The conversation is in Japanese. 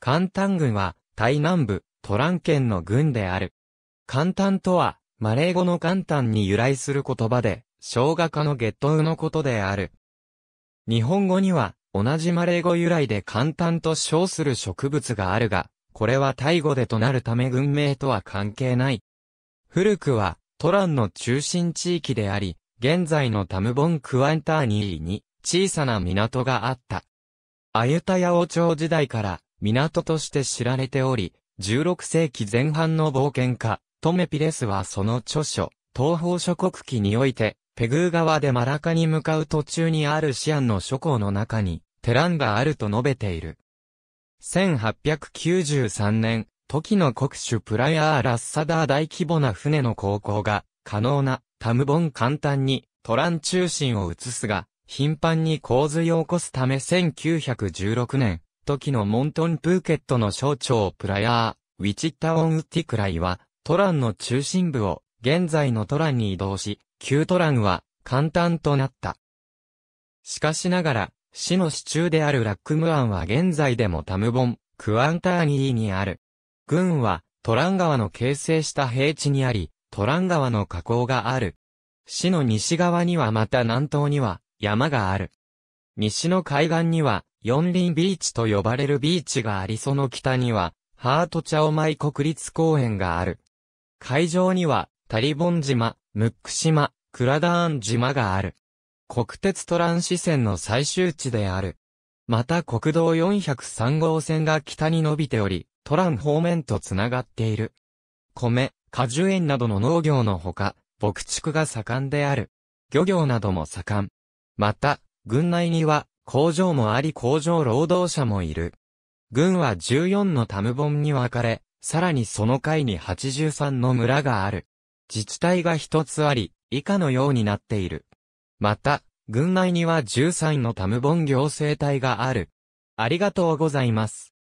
関丹軍は、台南部、トラン県の軍である。関丹とは、マレー語の簡単に由来する言葉で、生姜科のゲットウのことである。日本語には、同じマレー語由来で簡単と称する植物があるが、これはタイ語でとなるため軍名とは関係ない。古くは、トランの中心地域であり、現在のタムボンクワンターニーに小さな港があった。アユタヤ王朝時代から港として知られており、16世紀前半の冒険家、トメピレスはその著書、東方諸国記において、ペグー川でマラカに向かう途中にあるシアンの諸港の中に、テランがあると述べている。1893年、時の国主プライアー・ラッサダー大規模な船の航行が可能なタムボン簡単にトラン中心を移すが、頻繁に洪水を起こすため1916年、時のモントンプーケットの省庁プラヤー、ウィチッタオンウッティクライは、トランの中心部を現在のトランに移動し、旧トランは簡単となった。しかしながら、市の支柱であるラックムアンは現在でもタムボン、クアンターニーにある。軍は、トラン川の形成した平地にあり、トラン川の河口がある。市の西側にはまた南東には、山がある。西の海岸には、四輪ビーチと呼ばれるビーチがありその北には、ハートチャオマイ国立公園がある。会場には、タリボン島、ムック島、クラダーン島がある。国鉄トランシ線の最終地である。また国道403号線が北に伸びており、トラン方面とつながっている。米、果樹園などの農業のほか、牧畜が盛んである。漁業なども盛ん。また、軍内には工場もあり工場労働者もいる。軍は14のタムボンに分かれ、さらにその階に83の村がある。自治体が一つあり、以下のようになっている。また、軍内には13のタムボン行政体がある。ありがとうございます。